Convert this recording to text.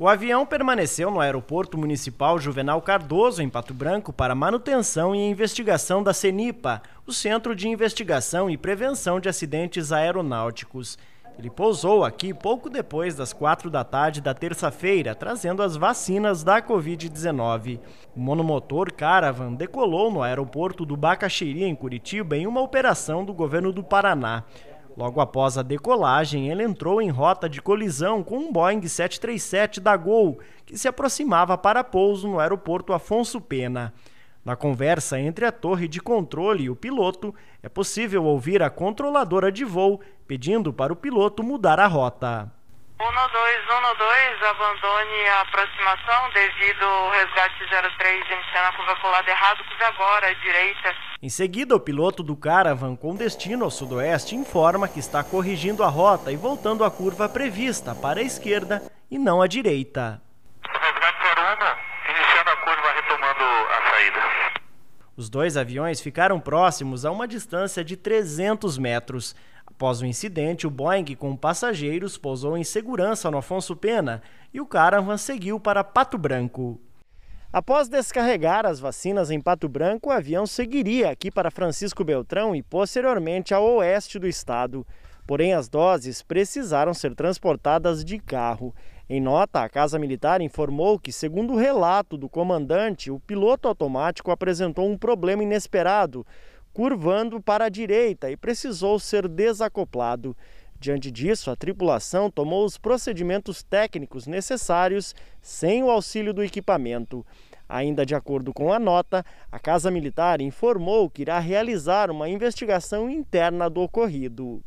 O avião permaneceu no Aeroporto Municipal Juvenal Cardoso, em Pato Branco, para manutenção e investigação da CENIPA, o Centro de Investigação e Prevenção de Acidentes Aeronáuticos. Ele pousou aqui pouco depois das quatro da tarde da terça-feira, trazendo as vacinas da Covid-19. O monomotor Caravan decolou no aeroporto do Bacaxiri, em Curitiba, em uma operação do governo do Paraná. Logo após a decolagem, ela entrou em rota de colisão com um Boeing 737 da Gol, que se aproximava para pouso no aeroporto Afonso Pena. Na conversa entre a torre de controle e o piloto, é possível ouvir a controladora de voo pedindo para o piloto mudar a rota. 112, 112, abandone a aproximação devido ao resgate 03 iniciando a curva colada errado, curva agora à direita. Em seguida, o piloto do Caravan com destino ao sudoeste informa que está corrigindo a rota e voltando à curva prevista para a esquerda e não à direita. Resgate 01, iniciando a curva, retomando a saída. Os dois aviões ficaram próximos a uma distância de 300 metros. Após o incidente, o Boeing com passageiros pousou em segurança no Afonso Pena e o Caravan seguiu para Pato Branco. Após descarregar as vacinas em Pato Branco, o avião seguiria aqui para Francisco Beltrão e posteriormente ao oeste do estado. Porém, as doses precisaram ser transportadas de carro. Em nota, a Casa Militar informou que, segundo o relato do comandante, o piloto automático apresentou um problema inesperado, curvando para a direita e precisou ser desacoplado. Diante disso, a tripulação tomou os procedimentos técnicos necessários sem o auxílio do equipamento. Ainda de acordo com a nota, a Casa Militar informou que irá realizar uma investigação interna do ocorrido.